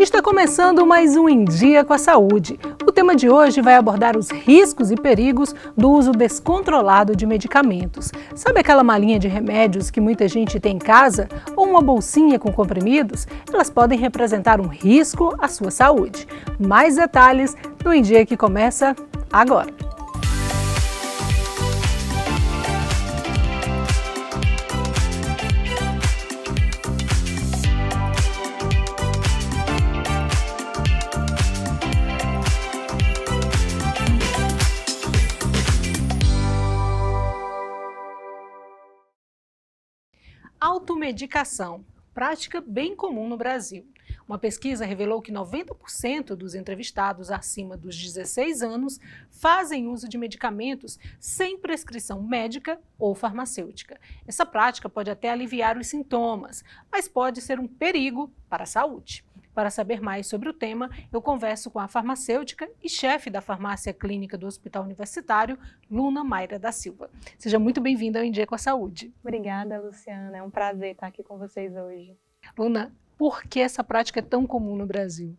Está começando mais um Em Dia com a Saúde. O tema de hoje vai abordar os riscos e perigos do uso descontrolado de medicamentos. Sabe aquela malinha de remédios que muita gente tem em casa? Ou uma bolsinha com comprimidos? Elas podem representar um risco à sua saúde. Mais detalhes no Em Dia que começa agora. automedicação, prática bem comum no Brasil. Uma pesquisa revelou que 90% dos entrevistados acima dos 16 anos fazem uso de medicamentos sem prescrição médica ou farmacêutica. Essa prática pode até aliviar os sintomas, mas pode ser um perigo para a saúde. Para saber mais sobre o tema, eu converso com a farmacêutica e chefe da farmácia clínica do Hospital Universitário, Luna Mayra da Silva. Seja muito bem-vinda ao Indie com a Saúde. Obrigada, Luciana. É um prazer estar aqui com vocês hoje. Luna, por que essa prática é tão comum no Brasil?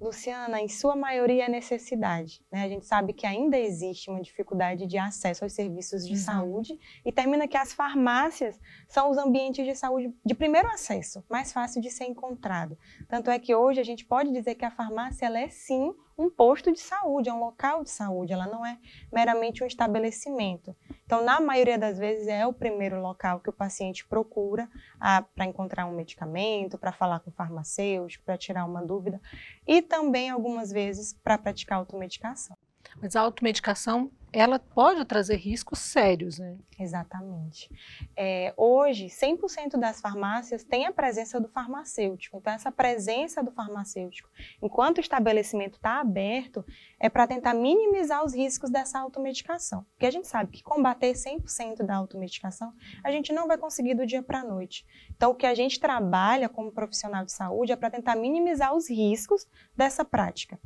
Luciana, em sua maioria é necessidade. Né? A gente sabe que ainda existe uma dificuldade de acesso aos serviços de uhum. saúde e termina que as farmácias são os ambientes de saúde de primeiro acesso, mais fácil de ser encontrado. Tanto é que hoje a gente pode dizer que a farmácia ela é sim um posto de saúde, é um local de saúde, ela não é meramente um estabelecimento. Então, na maioria das vezes, é o primeiro local que o paciente procura ah, para encontrar um medicamento, para falar com o farmacêutico, para tirar uma dúvida e também, algumas vezes, para praticar automedicação. Mas a automedicação ela pode trazer riscos sérios, né? Exatamente. É, hoje, 100% das farmácias têm a presença do farmacêutico. Então, essa presença do farmacêutico, enquanto o estabelecimento está aberto, é para tentar minimizar os riscos dessa automedicação. Porque a gente sabe que combater 100% da automedicação, a gente não vai conseguir do dia para a noite. Então, o que a gente trabalha como profissional de saúde é para tentar minimizar os riscos dessa prática.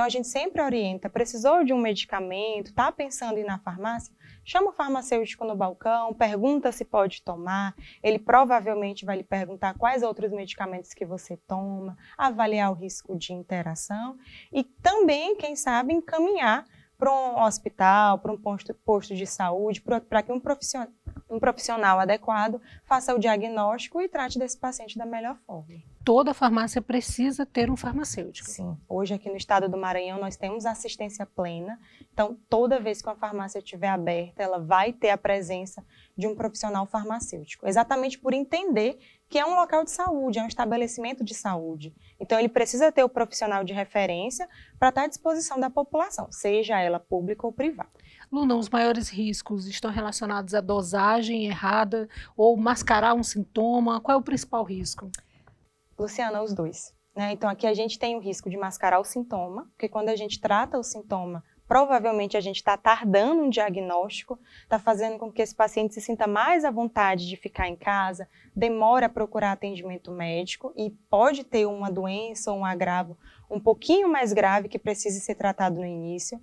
Então, a gente sempre orienta, precisou de um medicamento, está pensando em ir na farmácia? Chama o farmacêutico no balcão, pergunta se pode tomar. Ele provavelmente vai lhe perguntar quais outros medicamentos que você toma, avaliar o risco de interação e também, quem sabe, encaminhar para um hospital, para um posto, posto de saúde, para que um profissional, um profissional adequado faça o diagnóstico e trate desse paciente da melhor forma. Toda farmácia precisa ter um farmacêutico. Sim. Hoje aqui no estado do Maranhão nós temos assistência plena. Então, toda vez que uma farmácia estiver aberta, ela vai ter a presença de um profissional farmacêutico. Exatamente por entender que é um local de saúde, é um estabelecimento de saúde. Então, ele precisa ter o profissional de referência para estar à disposição da população, seja ela pública ou privada. Luna, os maiores riscos estão relacionados à dosagem errada ou mascarar um sintoma? Qual é o principal risco? Luciana, os dois. Né? Então, aqui a gente tem o risco de mascarar o sintoma, porque quando a gente trata o sintoma, provavelmente a gente está tardando um diagnóstico, está fazendo com que esse paciente se sinta mais à vontade de ficar em casa, demora a procurar atendimento médico e pode ter uma doença ou um agravo um pouquinho mais grave que precise ser tratado no início.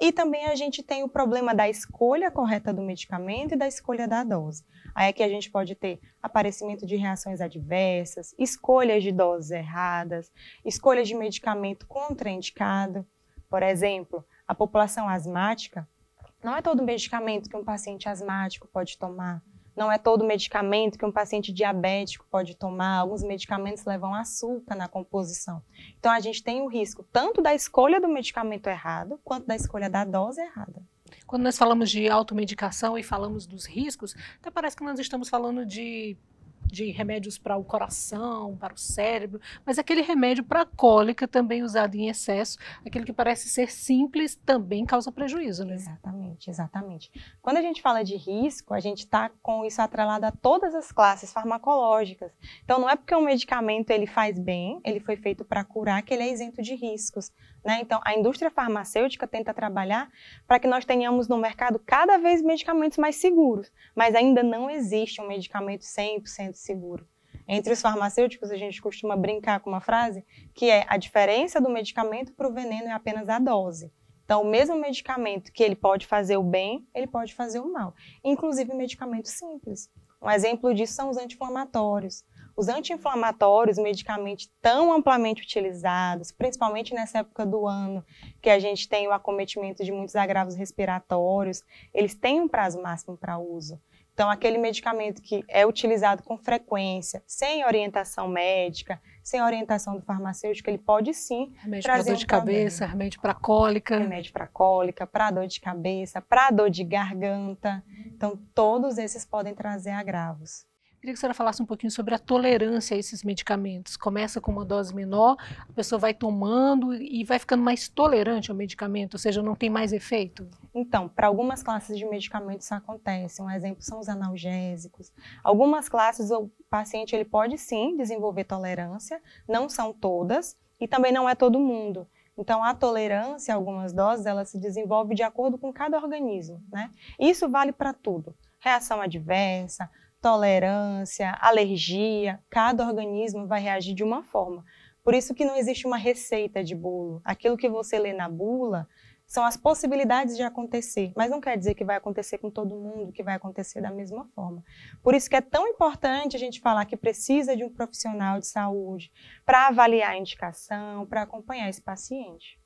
E também a gente tem o problema da escolha correta do medicamento e da escolha da dose. Aí é que a gente pode ter aparecimento de reações adversas, escolhas de doses erradas, escolhas de medicamento contraindicado. Por exemplo, a população asmática, não é todo medicamento que um paciente asmático pode tomar. Não é todo medicamento que um paciente diabético pode tomar, alguns medicamentos levam açúcar na composição. Então a gente tem o risco tanto da escolha do medicamento errado, quanto da escolha da dose errada. Quando nós falamos de automedicação e falamos dos riscos, até parece que nós estamos falando de de remédios para o coração, para o cérebro, mas aquele remédio para cólica também usado em excesso, aquele que parece ser simples, também causa prejuízo, né? Exatamente, exatamente. Quando a gente fala de risco, a gente está com isso atrelado a todas as classes farmacológicas. Então, não é porque um medicamento ele faz bem, ele foi feito para curar, que ele é isento de riscos. Né? Então, a indústria farmacêutica tenta trabalhar para que nós tenhamos no mercado cada vez medicamentos mais seguros, mas ainda não existe um medicamento 100% seguro. Entre os farmacêuticos, a gente costuma brincar com uma frase que é a diferença do medicamento para o veneno é apenas a dose. Então, o mesmo medicamento que ele pode fazer o bem, ele pode fazer o mal. Inclusive, medicamentos simples. Um exemplo disso são os anti-inflamatórios. Os anti-inflamatórios, medicamentos tão amplamente utilizados, principalmente nessa época do ano, que a gente tem o acometimento de muitos agravos respiratórios, eles têm um prazo máximo para uso. Então, aquele medicamento que é utilizado com frequência, sem orientação médica, sem orientação do farmacêutico, ele pode sim remédio trazer dor de cabeça, remédio para cólica, remédio para cólica, para dor de cabeça, para dor de garganta. Então, todos esses podem trazer agravos. Queria que a senhora falasse um pouquinho sobre a tolerância a esses medicamentos. Começa com uma dose menor, a pessoa vai tomando e vai ficando mais tolerante ao medicamento, ou seja, não tem mais efeito? Então, para algumas classes de medicamentos isso acontece. Um exemplo são os analgésicos. Algumas classes o paciente ele pode sim desenvolver tolerância, não são todas e também não é todo mundo. Então, a tolerância a algumas doses, ela se desenvolve de acordo com cada organismo, né? Isso vale para tudo. Reação adversa, tolerância, alergia, cada organismo vai reagir de uma forma. Por isso que não existe uma receita de bolo. Aquilo que você lê na bula são as possibilidades de acontecer, mas não quer dizer que vai acontecer com todo mundo, que vai acontecer da mesma forma. Por isso que é tão importante a gente falar que precisa de um profissional de saúde para avaliar a indicação, para acompanhar esse paciente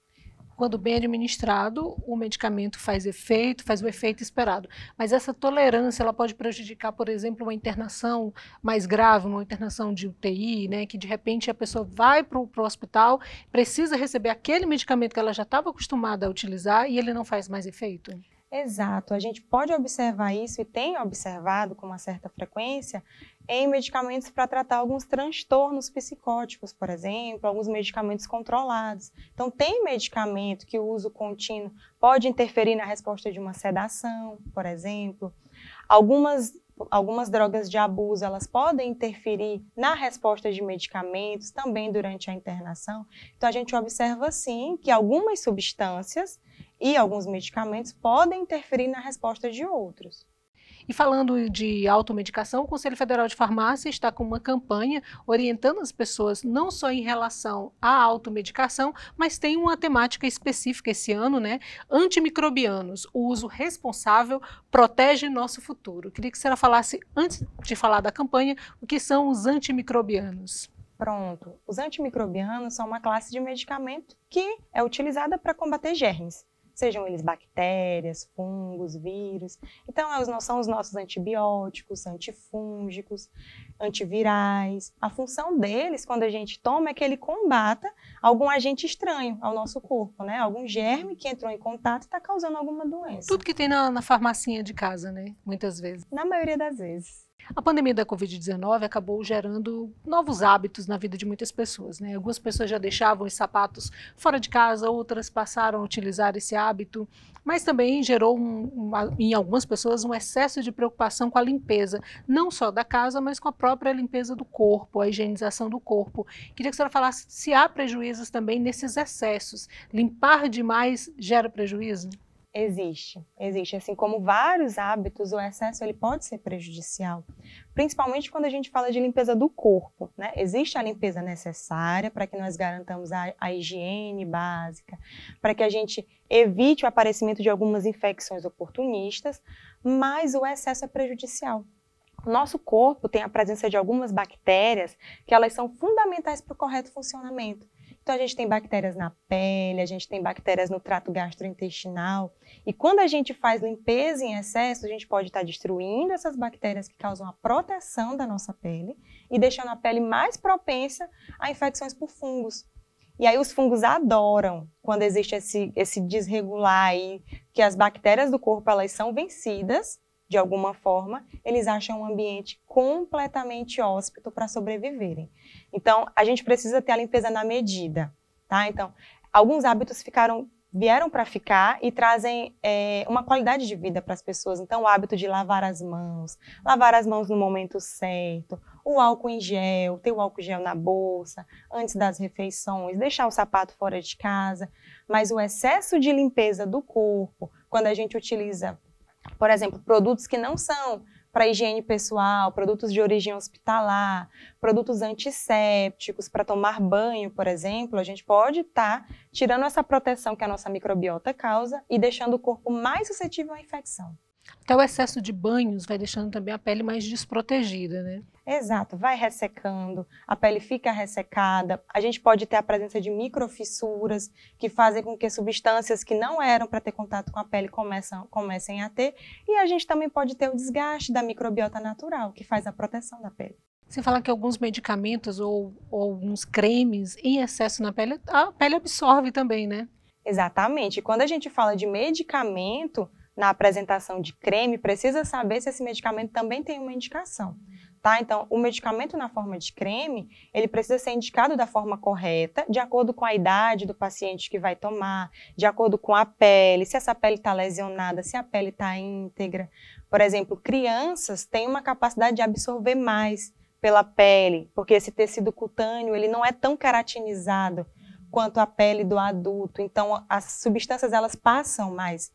quando bem administrado, o medicamento faz efeito, faz o efeito esperado. Mas essa tolerância ela pode prejudicar, por exemplo, uma internação mais grave, uma internação de UTI, né, que de repente a pessoa vai para o hospital, precisa receber aquele medicamento que ela já estava acostumada a utilizar e ele não faz mais efeito. Exato, a gente pode observar isso e tem observado com uma certa frequência em medicamentos para tratar alguns transtornos psicóticos, por exemplo, alguns medicamentos controlados. Então, tem medicamento que o uso contínuo pode interferir na resposta de uma sedação, por exemplo. Algumas, algumas drogas de abuso, elas podem interferir na resposta de medicamentos, também durante a internação. Então, a gente observa, sim, que algumas substâncias e alguns medicamentos podem interferir na resposta de outros. E falando de automedicação, o Conselho Federal de Farmácia está com uma campanha orientando as pessoas não só em relação à automedicação, mas tem uma temática específica esse ano, né? Antimicrobianos, o uso responsável protege nosso futuro. Queria que a senhora falasse, antes de falar da campanha, o que são os antimicrobianos. Pronto. Os antimicrobianos são uma classe de medicamento que é utilizada para combater germes sejam eles bactérias, fungos, vírus. Então, são os nossos antibióticos, antifúngicos, antivirais. A função deles, quando a gente toma, é que ele combata algum agente estranho ao nosso corpo, né? Algum germe que entrou em contato e está causando alguma doença. Tudo que tem na, na farmacinha de casa, né? Muitas vezes. Na maioria das vezes. A pandemia da Covid-19 acabou gerando novos hábitos na vida de muitas pessoas. Né? Algumas pessoas já deixavam os sapatos fora de casa, outras passaram a utilizar esse hábito, mas também gerou um, uma, em algumas pessoas um excesso de preocupação com a limpeza, não só da casa, mas com a própria limpeza do corpo, a higienização do corpo. Queria que a senhora falasse se há prejuízos também nesses excessos. Limpar demais gera prejuízo? Existe, existe. Assim como vários hábitos, o excesso ele pode ser prejudicial, principalmente quando a gente fala de limpeza do corpo. Né? Existe a limpeza necessária para que nós garantamos a, a higiene básica, para que a gente evite o aparecimento de algumas infecções oportunistas, mas o excesso é prejudicial. O nosso corpo tem a presença de algumas bactérias que elas são fundamentais para o correto funcionamento. Então, a gente tem bactérias na pele, a gente tem bactérias no trato gastrointestinal. E quando a gente faz limpeza em excesso, a gente pode estar destruindo essas bactérias que causam a proteção da nossa pele e deixando a pele mais propensa a infecções por fungos. E aí os fungos adoram quando existe esse, esse desregular aí, que as bactérias do corpo elas são vencidas de alguma forma, eles acham um ambiente completamente hóspito para sobreviverem. Então, a gente precisa ter a limpeza na medida, tá? Então, alguns hábitos ficaram vieram para ficar e trazem é, uma qualidade de vida para as pessoas. Então, o hábito de lavar as mãos, lavar as mãos no momento certo, o álcool em gel, ter o álcool gel na bolsa, antes das refeições, deixar o sapato fora de casa. Mas o excesso de limpeza do corpo, quando a gente utiliza por exemplo, produtos que não são para higiene pessoal, produtos de origem hospitalar, produtos antissépticos para tomar banho, por exemplo, a gente pode estar tá tirando essa proteção que a nossa microbiota causa e deixando o corpo mais suscetível à infecção. Até o excesso de banhos vai deixando também a pele mais desprotegida, né? Exato, vai ressecando, a pele fica ressecada, a gente pode ter a presença de microfissuras que fazem com que substâncias que não eram para ter contato com a pele comecem a ter, e a gente também pode ter o desgaste da microbiota natural, que faz a proteção da pele. Você fala que alguns medicamentos ou, ou alguns cremes em excesso na pele, a pele absorve também, né? Exatamente. Quando a gente fala de medicamento, na apresentação de creme, precisa saber se esse medicamento também tem uma indicação. Tá? Então, o medicamento na forma de creme, ele precisa ser indicado da forma correta, de acordo com a idade do paciente que vai tomar, de acordo com a pele, se essa pele está lesionada, se a pele está íntegra. Por exemplo, crianças têm uma capacidade de absorver mais pela pele, porque esse tecido cutâneo ele não é tão queratinizado quanto a pele do adulto. Então, as substâncias elas passam mais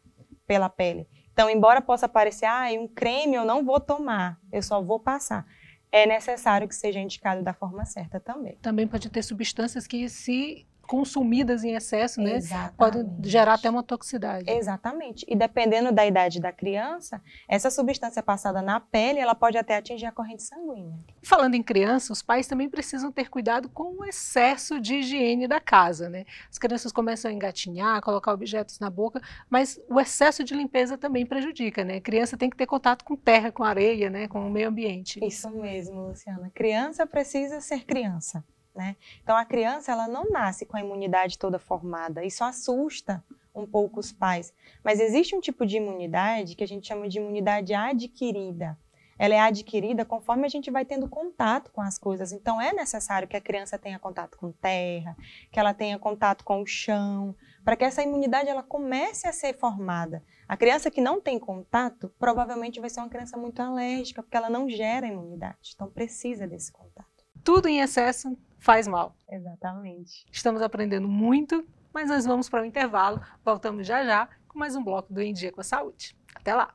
pela pele. Então, embora possa parecer, ah, um creme eu não vou tomar, eu só vou passar. É necessário que seja indicado da forma certa também. Também pode ter substâncias que, se consumidas em excesso, né? Exatamente. Pode gerar até uma toxicidade. Exatamente. E dependendo da idade da criança, essa substância passada na pele, ela pode até atingir a corrente sanguínea. Falando em criança, os pais também precisam ter cuidado com o excesso de higiene da casa, né? As crianças começam a engatinhar, a colocar objetos na boca, mas o excesso de limpeza também prejudica, né? A criança tem que ter contato com terra, com areia, né? Com o meio ambiente. Isso mesmo, Luciana. Criança precisa ser criança. Né? Então a criança ela não nasce com a imunidade toda formada, isso assusta um pouco os pais. Mas existe um tipo de imunidade que a gente chama de imunidade adquirida. Ela é adquirida conforme a gente vai tendo contato com as coisas. Então é necessário que a criança tenha contato com terra, que ela tenha contato com o chão, para que essa imunidade ela comece a ser formada. A criança que não tem contato provavelmente vai ser uma criança muito alérgica, porque ela não gera imunidade. Então precisa desse contato. Tudo em excesso faz mal. Exatamente. Estamos aprendendo muito, mas nós vamos para o intervalo. Voltamos já já com mais um bloco do Em Dia com a Saúde. Até lá!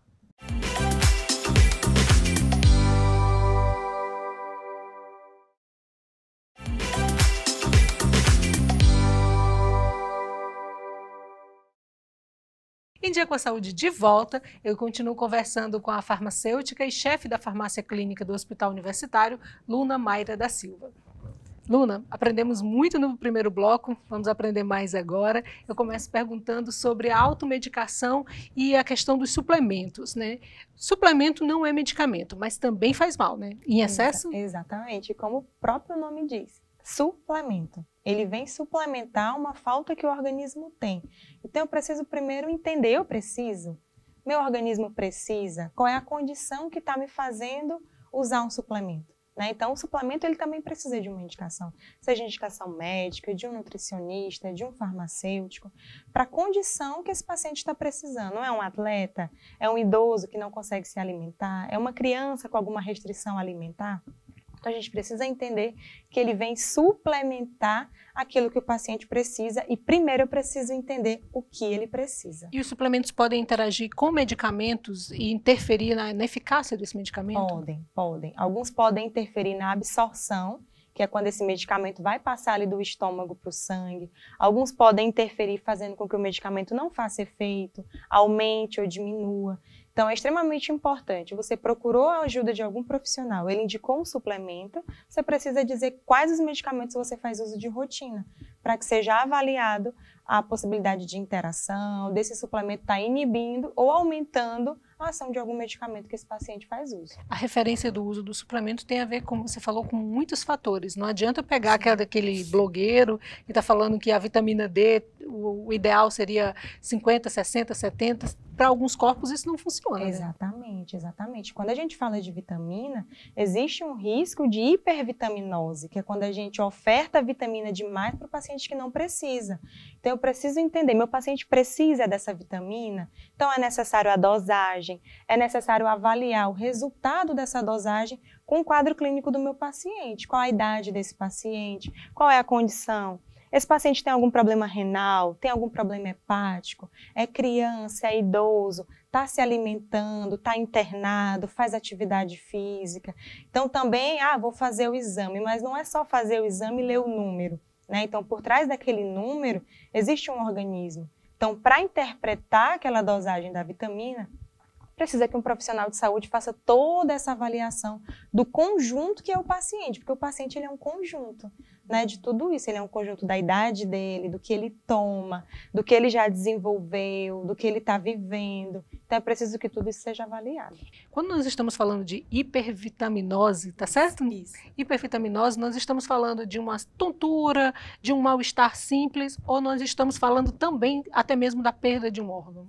Em Dia com a Saúde de volta, eu continuo conversando com a farmacêutica e chefe da farmácia clínica do Hospital Universitário, Luna Mayra da Silva. Luna, aprendemos muito no primeiro bloco, vamos aprender mais agora. Eu começo perguntando sobre a automedicação e a questão dos suplementos, né? Suplemento não é medicamento, mas também faz mal, né? Em excesso? Exatamente, como o próprio nome diz, suplemento. Ele vem suplementar uma falta que o organismo tem. Então eu preciso primeiro entender, eu preciso, meu organismo precisa, qual é a condição que está me fazendo usar um suplemento. Né? Então, o suplemento ele também precisa de uma indicação, seja indicação médica, de um nutricionista, de um farmacêutico, para a condição que esse paciente está precisando. Não é um atleta, é um idoso que não consegue se alimentar, é uma criança com alguma restrição alimentar. Então a gente precisa entender que ele vem suplementar aquilo que o paciente precisa e primeiro eu preciso entender o que ele precisa. E os suplementos podem interagir com medicamentos e interferir na, na eficácia desse medicamento? Podem, podem. Alguns podem interferir na absorção, que é quando esse medicamento vai passar ali do estômago para o sangue. Alguns podem interferir fazendo com que o medicamento não faça efeito, aumente ou diminua. Então, é extremamente importante. Você procurou a ajuda de algum profissional, ele indicou um suplemento, você precisa dizer quais os medicamentos você faz uso de rotina, para que seja avaliado a possibilidade de interação, desse suplemento estar tá inibindo ou aumentando a ação de algum medicamento que esse paciente faz uso. A referência do uso do suplemento tem a ver, como você falou, com muitos fatores. Não adianta eu pegar é aquele blogueiro que está falando que a vitamina D, o, o, ideal seria 50, 60, 70. Para alguns corpos isso não funciona. Né? Exatamente, né? exatamente. Quando a gente fala de vitamina, existe um risco de hipervitaminose, que é quando a gente oferta vitamina demais para o paciente que não precisa. Então, eu preciso entender: meu paciente precisa dessa vitamina? Então, é necessário a dosagem, é necessário avaliar o resultado dessa dosagem com o quadro clínico do meu paciente. Qual a idade desse paciente? Qual é a condição? Esse paciente tem algum problema renal, tem algum problema hepático, é criança, é idoso, está se alimentando, está internado, faz atividade física. Então também, ah, vou fazer o exame, mas não é só fazer o exame e ler o número. Né? Então, por trás daquele número, existe um organismo. Então, para interpretar aquela dosagem da vitamina, precisa que um profissional de saúde faça toda essa avaliação do conjunto que é o paciente, porque o paciente ele é um conjunto. Né, de tudo isso. Ele é um conjunto da idade dele, do que ele toma, do que ele já desenvolveu, do que ele está vivendo. Então é preciso que tudo isso seja avaliado. Quando nós estamos falando de hipervitaminose, tá certo? Isso. Hipervitaminose, nós estamos falando de uma tontura, de um mal-estar simples, ou nós estamos falando também até mesmo da perda de um órgão?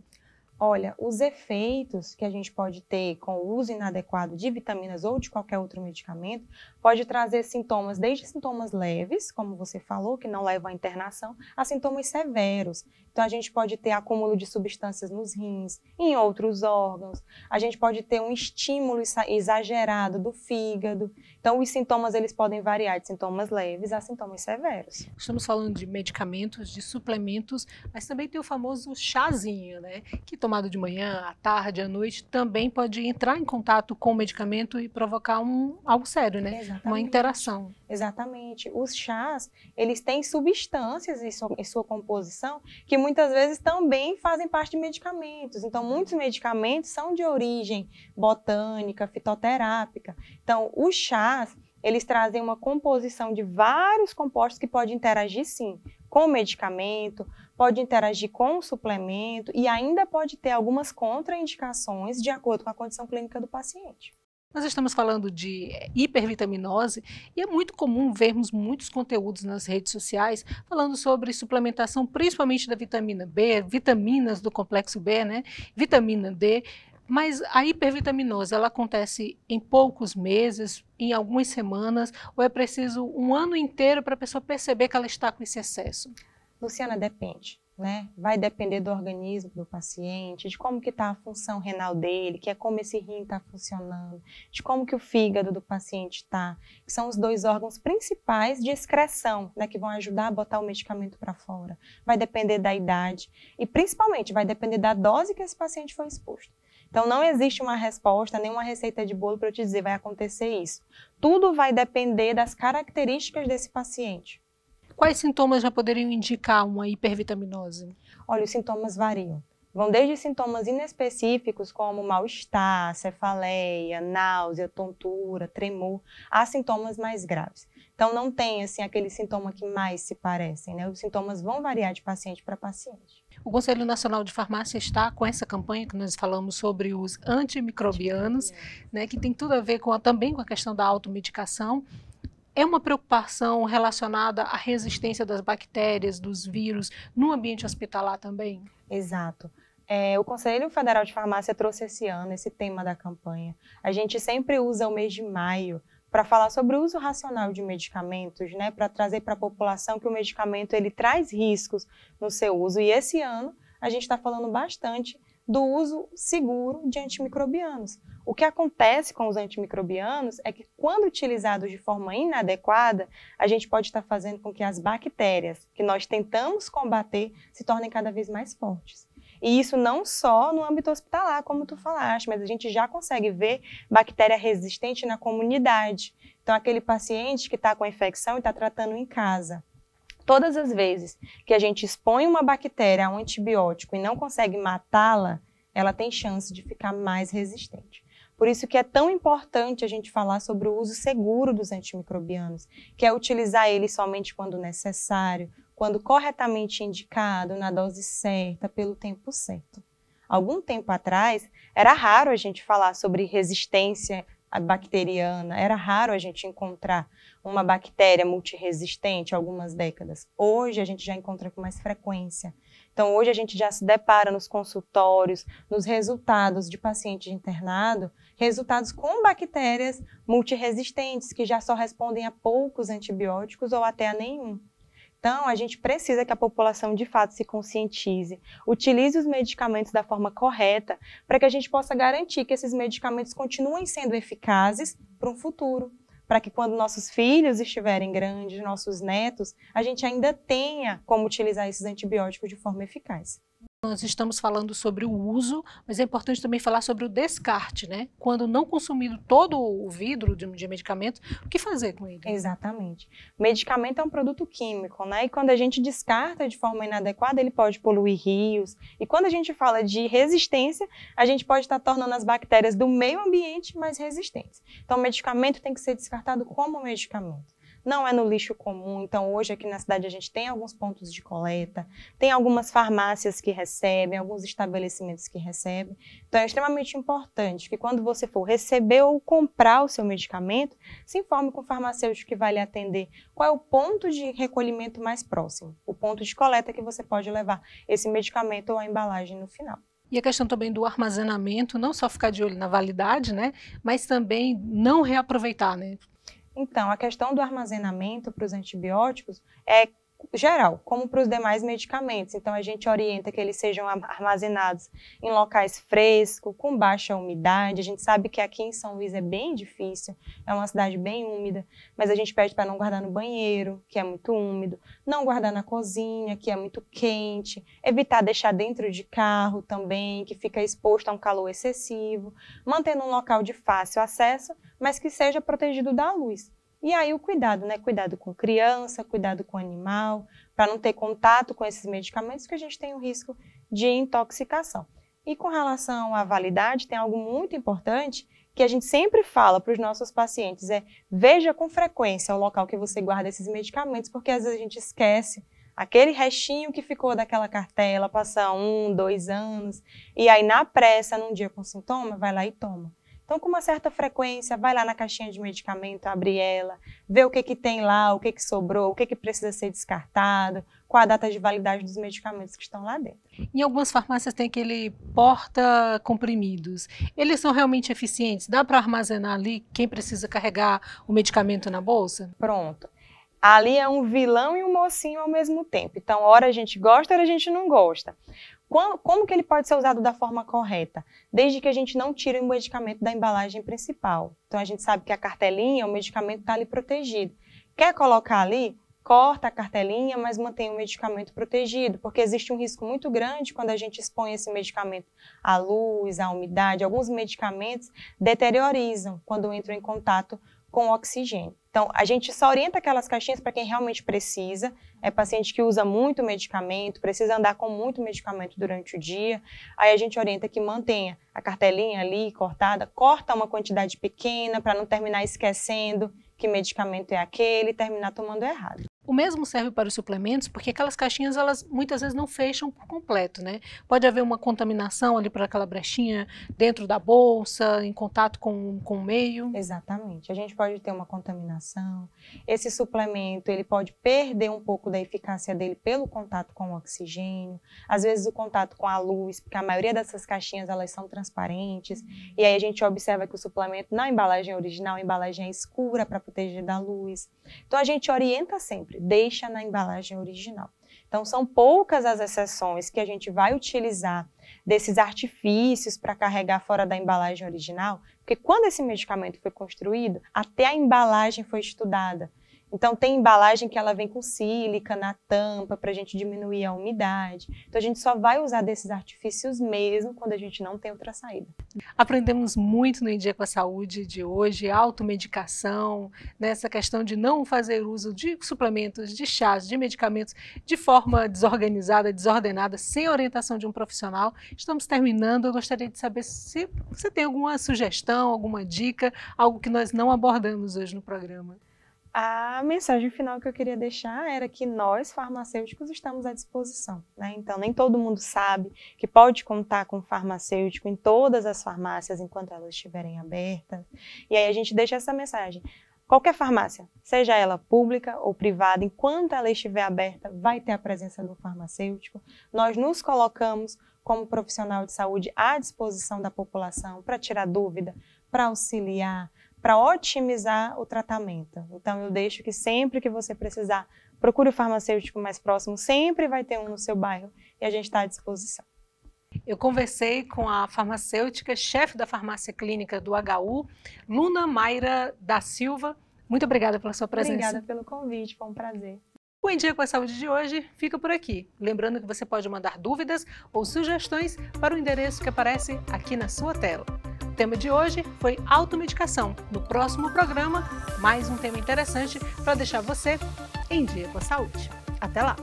olha, os efeitos que a gente pode ter com o uso inadequado de vitaminas ou de qualquer outro medicamento pode trazer sintomas, desde sintomas leves, como você falou, que não levam à internação, a sintomas severos, então, a gente pode ter acúmulo de substâncias nos rins, em outros órgãos. A gente pode ter um estímulo exagerado do fígado. Então, os sintomas eles podem variar de sintomas leves a sintomas severos. Estamos falando de medicamentos, de suplementos, mas também tem o famoso chazinho, né? Que tomado de manhã, à tarde, à noite, também pode entrar em contato com o medicamento e provocar um, algo sério, né? Exatamente. Uma interação. Exatamente. Os chás, eles têm substâncias em sua, em sua, composição que muitas vezes também fazem parte de medicamentos. Então, muitos medicamentos são de origem botânica, fitoterápica. Então, os chás, eles trazem uma composição de vários compostos que podem interagir, sim, com o medicamento, pode interagir com o suplemento e ainda pode ter algumas contraindicações de acordo com a condição clínica do paciente. Nós estamos falando de eh, hipervitaminose e é muito comum vermos muitos conteúdos nas redes sociais falando sobre suplementação, principalmente da vitamina B, vitaminas do complexo B, né? Vitamina D. Mas a hipervitaminose, ela acontece em poucos meses, em algumas semanas, ou é preciso um ano inteiro para a pessoa perceber que ela está com esse excesso? Luciana, depende né? Vai depender do organismo do paciente, de como que está a função renal dele, que é como esse rim está funcionando, de como que o fígado do paciente está, que são os dois órgãos principais de excreção, né? Que vão ajudar a botar o medicamento para fora. Vai depender da idade e, principalmente, vai depender da dose que esse paciente foi exposto. Então, não existe uma resposta, nenhuma receita de bolo para eu te dizer vai acontecer isso. Tudo vai depender das características desse paciente. Quais sintomas já poderiam indicar uma hipervitaminose? Olha, os sintomas variam. Vão desde sintomas inespecíficos, como mal-estar, cefaleia, náusea, tontura, tremor, a sintomas mais graves. Então, não tem assim, aquele sintoma que mais se parecem, né? Os sintomas vão variar de paciente para paciente. O Conselho Nacional de Farmácia está com essa campanha que nós falamos sobre os antimicrobianos, né, que tem tudo a ver com a, também com a questão da automedicação é uma preocupação relacionada à resistência das bactérias, dos vírus, no ambiente hospitalar também? Exato. É, o Conselho Federal de Farmácia trouxe esse ano esse tema da campanha. A gente sempre usa o mês de maio para falar sobre o uso racional de medicamentos, né, para trazer para a população que o medicamento ele traz riscos no seu uso. E esse ano a gente está falando bastante do uso seguro de antimicrobianos. O que acontece com os antimicrobianos é que, quando utilizados de forma inadequada, a gente pode estar fazendo com que as bactérias que nós tentamos combater se tornem cada vez mais fortes. E isso não só no âmbito hospitalar, como tu falaste, mas a gente já consegue ver bactéria resistente na comunidade. Então, aquele paciente que está com a infecção e está tratando em casa todas as vezes que a gente expõe uma bactéria a um antibiótico e não consegue matá-la, ela tem chance de ficar mais resistente. Por isso que é tão importante a gente falar sobre o uso seguro dos antimicrobianos, que é utilizar eles somente quando necessário, quando corretamente indicado, na dose certa, pelo tempo certo. Algum tempo atrás, era raro a gente falar sobre resistência a bacteriana. Era raro a gente encontrar uma bactéria multiresistente algumas décadas. Hoje a gente já encontra com mais frequência. Então hoje a gente já se depara nos consultórios, nos resultados de pacientes internados internado, resultados com bactérias multiresistentes que já só respondem a poucos antibióticos ou até a nenhum. Então, a gente precisa que a população de fato se conscientize, utilize os medicamentos da forma correta, para que a gente possa garantir que esses medicamentos continuem sendo eficazes para um futuro para que quando nossos filhos estiverem grandes, nossos netos, a gente ainda tenha como utilizar esses antibióticos de forma eficaz nós estamos falando sobre o uso, mas é importante também falar sobre o descarte, né? Quando não consumido todo o vidro de, de medicamento, o que fazer com ele? Exatamente. Medicamento é um produto químico, né? E quando a gente descarta de forma inadequada, ele pode poluir rios. E quando a gente fala de resistência, a gente pode estar tornando as bactérias do meio ambiente mais resistentes. Então, o medicamento tem que ser descartado como medicamento não é no lixo comum. Então, hoje aqui na cidade a gente tem alguns pontos de coleta, tem algumas farmácias que recebem, alguns estabelecimentos que recebem. Então, é extremamente importante que quando você for receber ou comprar o seu medicamento, se informe com o farmacêutico que vai lhe atender qual é o ponto de recolhimento mais próximo, o ponto de coleta que você pode levar esse medicamento ou a embalagem no final. E a questão também do armazenamento, não só ficar de olho na validade, né, mas também não reaproveitar, né? Então, a questão do armazenamento para os antibióticos é geral, como para os demais medicamentos. Então, a gente orienta que eles sejam armazenados em locais frescos, com baixa umidade. A gente sabe que aqui em São Luís é bem difícil, é uma cidade bem úmida, mas a gente pede para não guardar no banheiro, que é muito úmido, não guardar na cozinha, que é muito quente, evitar deixar dentro de carro também, que fica exposto a um calor excessivo, mantendo um local de fácil acesso, mas que seja protegido da luz. E aí o cuidado, né? Cuidado com criança, cuidado com animal, para não ter contato com esses medicamentos que a gente tem o risco de intoxicação. E com relação à validade, tem algo muito importante que a gente sempre fala para os nossos pacientes é veja com frequência o local que você guarda esses medicamentos, porque às vezes a gente esquece aquele restinho que ficou daquela cartela, passa um, dois anos, e aí na pressa, num dia com sintoma, vai lá e toma. Então, com uma certa frequência, vai lá na caixinha de medicamento, abre ela, vê o que, que tem lá, o que, que sobrou, o que, que precisa ser descartado, qual a data de validade dos medicamentos que estão lá dentro. Em algumas farmácias tem aquele porta comprimidos. Eles são realmente eficientes? Dá para armazenar ali quem precisa carregar o medicamento na bolsa? Pronto. Ali é um vilão e um mocinho ao mesmo tempo. Então, hora a gente gosta, hora a gente não gosta. Como, que ele pode ser usado da forma correta? Desde que a gente não tire o medicamento da embalagem principal. Então a gente sabe que a cartelinha, o medicamento está ali protegido. Quer colocar ali? Corta a cartelinha, mas mantém o medicamento protegido, porque existe um risco muito grande quando a gente expõe esse medicamento à luz, à umidade. Alguns medicamentos deteriorizam quando entram em contato com oxigênio. Então, a gente só orienta aquelas caixinhas para quem realmente precisa. É paciente que usa muito medicamento, precisa andar com muito medicamento durante o dia. Aí a gente orienta que mantenha a cartelinha ali cortada, corta uma quantidade pequena para não terminar esquecendo que medicamento é aquele e terminar tomando errado. O mesmo serve para os suplementos, porque aquelas caixinhas elas muitas vezes não fecham por completo, né? Pode haver uma contaminação ali por aquela brechinha dentro da bolsa, em contato com, com o meio. Exatamente. A gente pode ter uma contaminação. Esse suplemento ele pode perder um pouco da eficácia dele pelo contato com o oxigênio, às vezes o contato com a luz, porque a maioria dessas caixinhas elas são transparentes. Uhum. E aí a gente observa que o suplemento na embalagem original, a embalagem é escura para proteger da luz. Então a gente orienta sempre sempre, deixa na embalagem original. Então, são poucas as exceções que a gente vai utilizar desses artifícios para carregar fora da embalagem original, porque quando esse medicamento foi construído, até a embalagem foi estudada. Então tem embalagem que ela vem com sílica na tampa para a gente diminuir a umidade. Então a gente só vai usar desses artifícios mesmo quando a gente não tem outra saída. Aprendemos muito no Em Dia com a Saúde de hoje, automedicação, nessa né, questão de não fazer uso de suplementos, de chás, de medicamentos de forma desorganizada, desordenada, sem orientação de um profissional. Estamos terminando, eu gostaria de saber se você tem alguma sugestão, alguma dica, algo que nós não abordamos hoje no programa. A mensagem final que eu queria deixar era que nós, farmacêuticos, estamos à disposição. Né? Então, nem todo mundo sabe que pode contar com farmacêutico em todas as farmácias enquanto elas estiverem abertas. E aí a gente deixa essa mensagem. Qualquer farmácia, seja ela pública ou privada, enquanto ela estiver aberta, vai ter a presença do farmacêutico. Nós nos colocamos como profissional de saúde à disposição da população para tirar dúvida, para auxiliar, para otimizar o tratamento. Então, eu deixo que sempre que você precisar, procure o farmacêutico mais próximo, sempre vai ter um no seu bairro e a gente está à disposição. Eu conversei com a farmacêutica, chefe da farmácia clínica do HU, Luna Mayra da Silva. Muito obrigada pela sua presença. Obrigada pelo convite, foi um prazer. O Em Dia com a Saúde de hoje fica por aqui. Lembrando que você pode mandar dúvidas ou sugestões para o endereço que aparece aqui na sua tela tema de hoje foi automedicação. No próximo programa, mais um tema interessante para deixar você em dia com a saúde. Até lá!